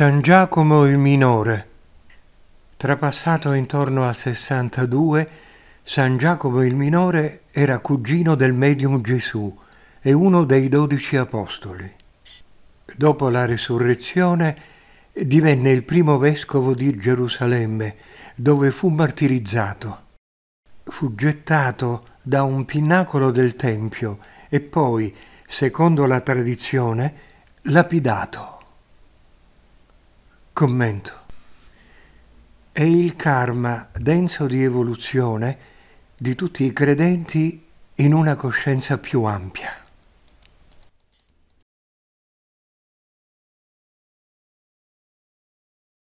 San Giacomo il Minore. Trapassato intorno al 62, San Giacomo il Minore era cugino del medium Gesù e uno dei dodici apostoli. Dopo la resurrezione divenne il primo vescovo di Gerusalemme, dove fu martirizzato. Fu gettato da un pinnacolo del Tempio e poi, secondo la tradizione, lapidato. Commento. È il karma denso di evoluzione di tutti i credenti in una coscienza più ampia.